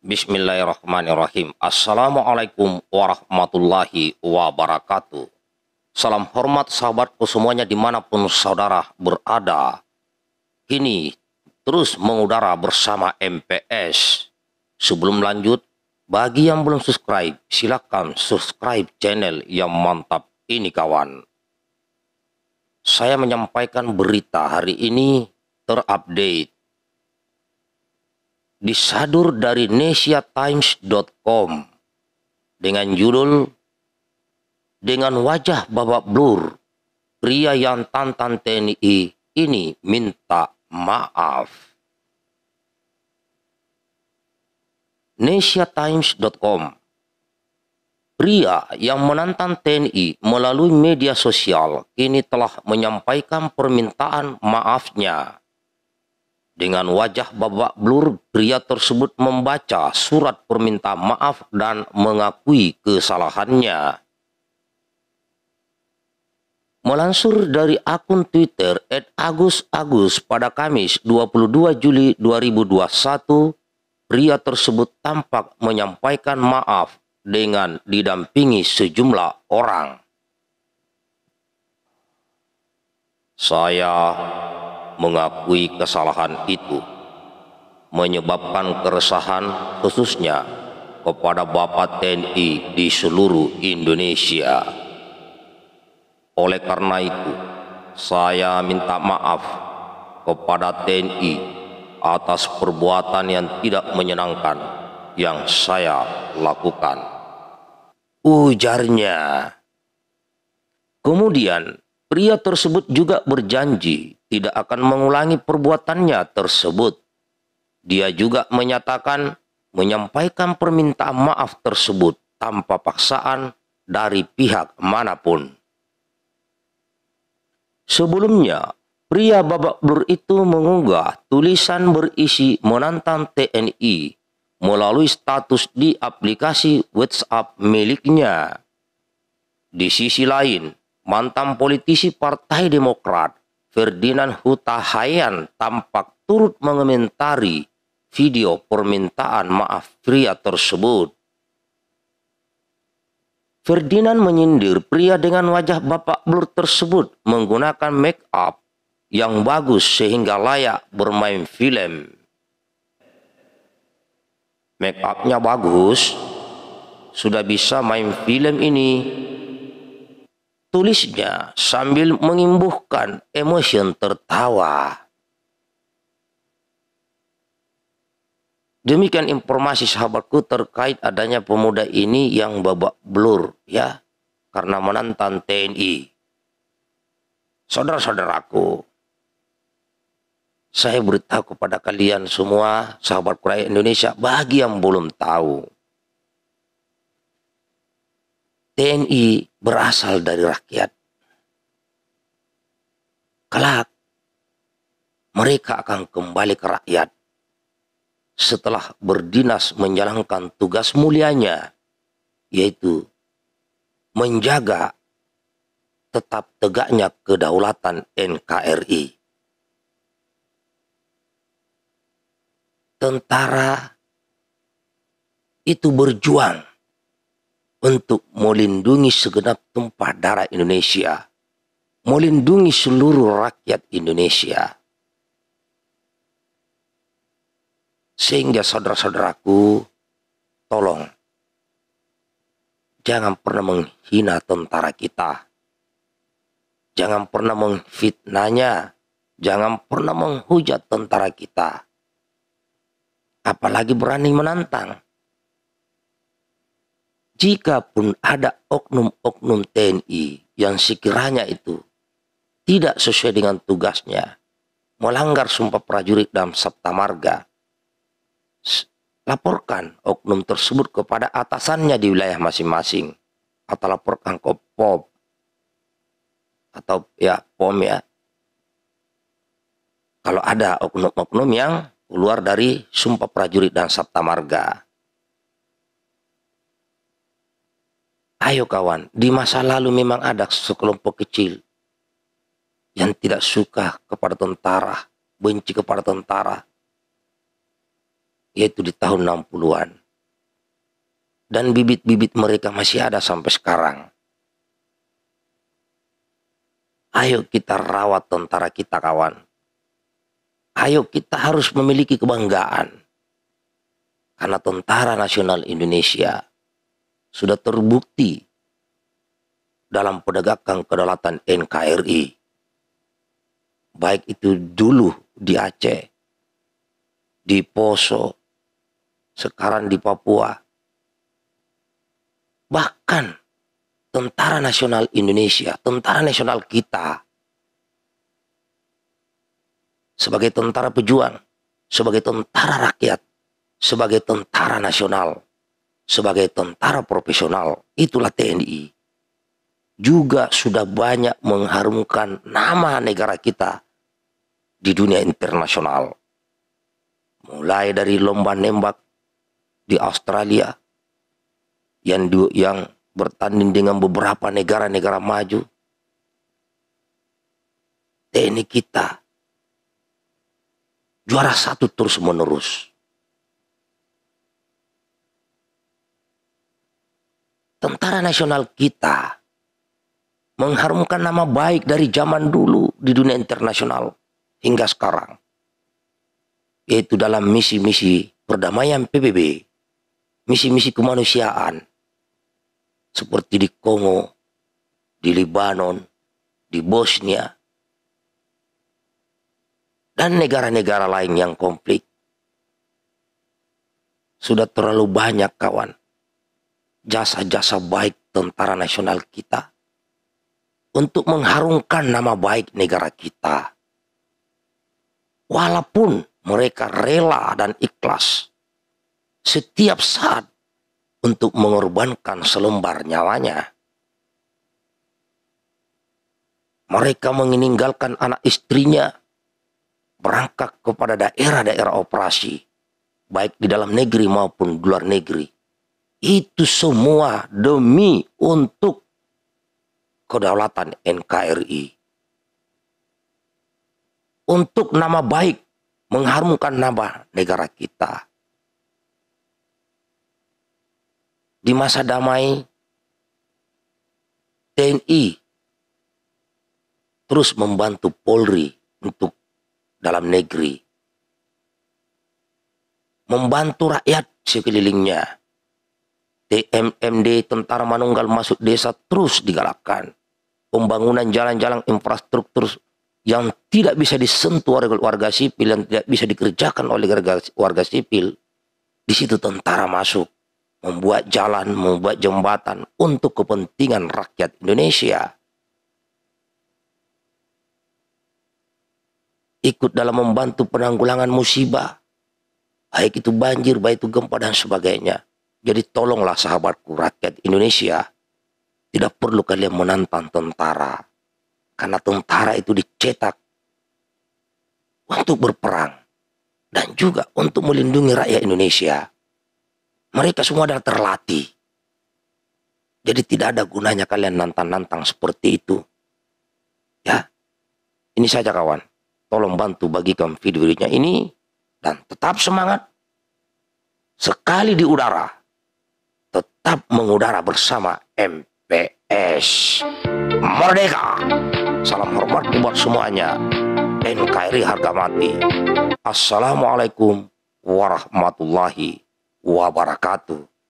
Bismillahirrahmanirrahim. Assalamualaikum warahmatullahi wabarakatuh. Salam hormat sahabatku semuanya dimanapun saudara berada. Kini terus mengudara bersama MPS. Sebelum lanjut, bagi yang belum subscribe, silakan subscribe channel yang mantap ini kawan. Saya menyampaikan berita hari ini terupdate disadur dari nesiatimes.com dengan judul Dengan wajah babak blur, pria yang tantan TNI ini minta maaf. nesiatimes.com Pria yang menantang TNI melalui media sosial kini telah menyampaikan permintaan maafnya dengan wajah babak blur, pria tersebut membaca surat permintaan maaf dan mengakui kesalahannya. Melansur dari akun Twitter @agusagus pada Kamis 22 Juli 2021, pria tersebut tampak menyampaikan maaf dengan didampingi sejumlah orang. Saya mengakui kesalahan itu menyebabkan keresahan khususnya kepada Bapak TNI di seluruh Indonesia. Oleh karena itu, saya minta maaf kepada TNI atas perbuatan yang tidak menyenangkan yang saya lakukan. Ujarnya. Kemudian, pria tersebut juga berjanji tidak akan mengulangi perbuatannya tersebut. Dia juga menyatakan menyampaikan permintaan maaf tersebut tanpa paksaan dari pihak manapun. Sebelumnya, pria babak blur itu mengunggah tulisan berisi menantang TNI melalui status di aplikasi WhatsApp miliknya. Di sisi lain, mantan politisi Partai Demokrat Ferdinand Hutahayan tampak turut mengomentari video permintaan maaf pria tersebut. Ferdinand menyindir pria dengan wajah Bapak Blur tersebut menggunakan make up yang bagus sehingga layak bermain film. Make upnya bagus, sudah bisa main film ini tulisnya sambil mengimbuhkan emosi tertawa. Demikian informasi sahabatku terkait adanya pemuda ini yang babak blur ya karena menantang TNI. Saudara-saudaraku, saya beritahu kepada kalian semua sahabat kuraya Indonesia bagi yang belum tahu TNI berasal dari rakyat. Kelak, mereka akan kembali ke rakyat setelah berdinas menjalankan tugas mulianya, yaitu menjaga tetap tegaknya kedaulatan NKRI. Tentara itu berjuang untuk melindungi segenap tumpah darah Indonesia, melindungi seluruh rakyat Indonesia. Sehingga saudara-saudaraku, tolong jangan pernah menghina tentara kita. Jangan pernah mengfitnahnya. Jangan pernah menghujat tentara kita. Apalagi berani menantang jika pun ada oknum-oknum TNI yang sekiranya itu tidak sesuai dengan tugasnya, melanggar sumpah prajurit dalam Sabta Marga, laporkan oknum tersebut kepada atasannya di wilayah masing-masing atau laporkan ke POM atau ya POM ya. Kalau ada oknum-oknum yang keluar dari sumpah prajurit dan Sabta Marga. Ayo kawan, di masa lalu memang ada sekelompok kecil yang tidak suka kepada tentara, benci kepada tentara, yaitu di tahun 60-an. Dan bibit-bibit mereka masih ada sampai sekarang. Ayo kita rawat tentara kita kawan. Ayo kita harus memiliki kebanggaan. Karena tentara nasional Indonesia sudah terbukti dalam penegakan kedaulatan NKRI. Baik itu dulu di Aceh, di Poso, sekarang di Papua. Bahkan Tentara Nasional Indonesia, Tentara Nasional kita, sebagai tentara pejuang, sebagai tentara rakyat, sebagai tentara nasional sebagai tentara profesional, itulah TNI, juga sudah banyak mengharumkan nama negara kita di dunia internasional. Mulai dari lomba nembak di Australia yang di, yang bertanding dengan beberapa negara-negara maju. TNI kita juara satu terus menerus Tentara Nasional kita mengharumkan nama baik dari zaman dulu di dunia internasional hingga sekarang. Yaitu dalam misi-misi perdamaian PBB, misi-misi kemanusiaan seperti di Kongo, di Libanon, di Bosnia, dan negara-negara lain yang konflik. Sudah terlalu banyak kawan jasa-jasa baik tentara nasional kita untuk mengharumkan nama baik negara kita. Walaupun mereka rela dan ikhlas setiap saat untuk mengorbankan selembar nyawanya. Mereka meninggalkan anak istrinya berangkat kepada daerah-daerah operasi, baik di dalam negeri maupun di luar negeri itu semua demi untuk kedaulatan NKRI. Untuk nama baik, mengharumkan nama negara kita. Di masa damai, TNI terus membantu Polri untuk dalam negeri, membantu rakyat sekelilingnya, TMMD Tentara Manunggal masuk desa terus digalakkan. Pembangunan jalan-jalan infrastruktur yang tidak bisa disentuh oleh warga sipil yang tidak bisa dikerjakan oleh warga, warga sipil di situ tentara masuk membuat jalan membuat jembatan untuk kepentingan rakyat Indonesia ikut dalam membantu penanggulangan musibah baik itu banjir baik itu gempa dan sebagainya jadi tolonglah sahabatku rakyat Indonesia, tidak perlu kalian menantang tentara. Karena tentara itu dicetak untuk berperang dan juga untuk melindungi rakyat Indonesia. Mereka semua adalah terlatih. Jadi tidak ada gunanya kalian nantang-nantang seperti itu. Ya. Ini saja kawan. Tolong bantu bagikan video-videonya ini dan tetap semangat. Sekali di udara, tetap mengudara bersama MPS. Merdeka! Salam hormat buat semuanya. NKRI harga mati. Assalamualaikum warahmatullahi wabarakatuh.